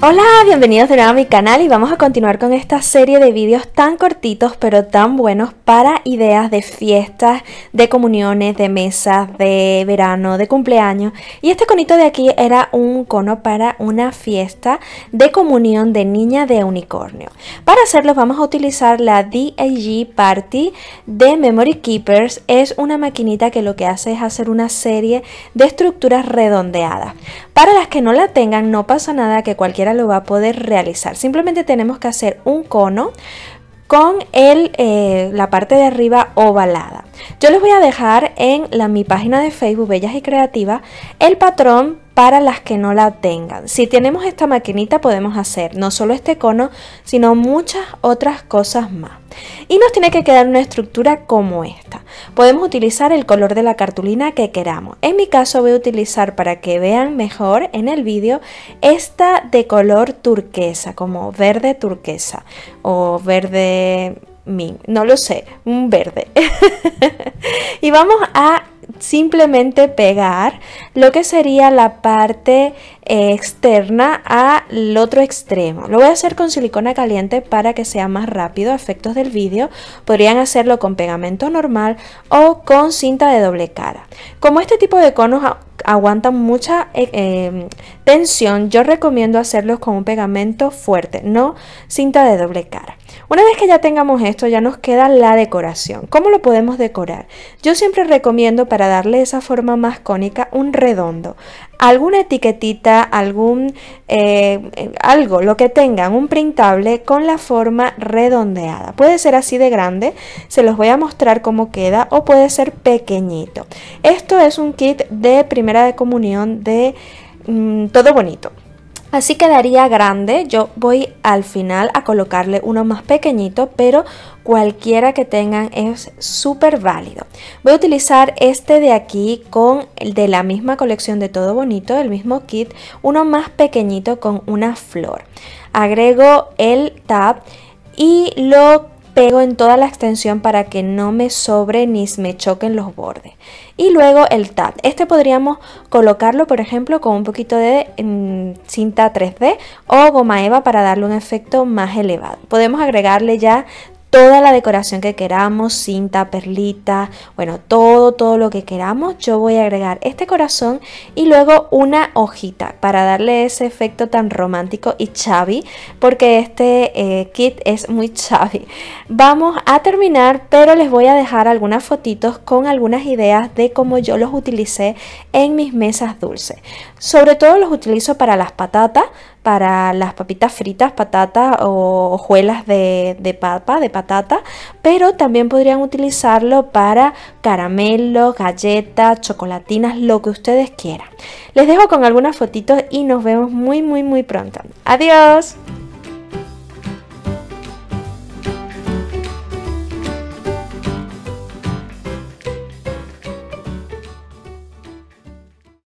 Hola, bienvenidos de nuevo a mi canal y vamos a continuar con esta serie de vídeos tan cortitos pero tan buenos para ideas de fiestas, de comuniones, de mesas, de verano, de cumpleaños. Y este conito de aquí era un cono para una fiesta de comunión de niña de unicornio. Para hacerlo vamos a utilizar la DAG Party de Memory Keepers. Es una maquinita que lo que hace es hacer una serie de estructuras redondeadas. Para las que no la tengan no pasa nada que cualquier lo va a poder realizar. Simplemente tenemos que hacer un cono con el, eh, la parte de arriba ovalada. Yo les voy a dejar en mi página de Facebook Bellas y Creativas el patrón para las que no la tengan. Si tenemos esta maquinita podemos hacer no solo este cono, sino muchas otras cosas más. Y nos tiene que quedar una estructura como esta. Podemos utilizar el color de la cartulina que queramos. En mi caso voy a utilizar para que vean mejor en el vídeo esta de color turquesa, como verde turquesa o verde no lo sé, un verde. y vamos a simplemente pegar lo que sería la parte externa al otro extremo. Lo voy a hacer con silicona caliente para que sea más rápido efectos del vídeo. Podrían hacerlo con pegamento normal o con cinta de doble cara. Como este tipo de conos aguantan mucha eh, em, tensión, yo recomiendo hacerlos con un pegamento fuerte, no cinta de doble cara. Una vez que ya tengamos esto, ya nos queda la decoración. ¿Cómo lo podemos decorar? Yo siempre recomiendo para darle esa forma más cónica un redondo alguna etiquetita, algún eh, eh, algo, lo que tengan, un printable con la forma redondeada. Puede ser así de grande, se los voy a mostrar cómo queda, o puede ser pequeñito. Esto es un kit de primera de comunión de mm, todo bonito. Así quedaría grande, yo voy al final a colocarle uno más pequeñito, pero cualquiera que tengan es súper válido. Voy a utilizar este de aquí con el de la misma colección de Todo Bonito, el mismo kit, uno más pequeñito con una flor. Agrego el tab y lo pego en toda la extensión para que no me sobre ni me choquen los bordes. Y luego el tab. Este podríamos colocarlo, por ejemplo, con un poquito de mm, cinta 3D o goma eva para darle un efecto más elevado. Podemos agregarle ya toda la decoración que queramos, cinta, perlita, bueno, todo, todo lo que queramos. Yo voy a agregar este corazón y luego una hojita para darle ese efecto tan romántico y chavi, porque este eh, kit es muy chavi. Vamos a terminar, pero les voy a dejar algunas fotitos con algunas ideas de cómo yo los utilicé en mis mesas dulces. Sobre todo los utilizo para las patatas, para las papitas fritas, patatas o hojuelas de, de papa, de papa pero también podrían utilizarlo para caramelos, galletas, chocolatinas, lo que ustedes quieran. Les dejo con algunas fotitos y nos vemos muy muy muy pronto. Adiós.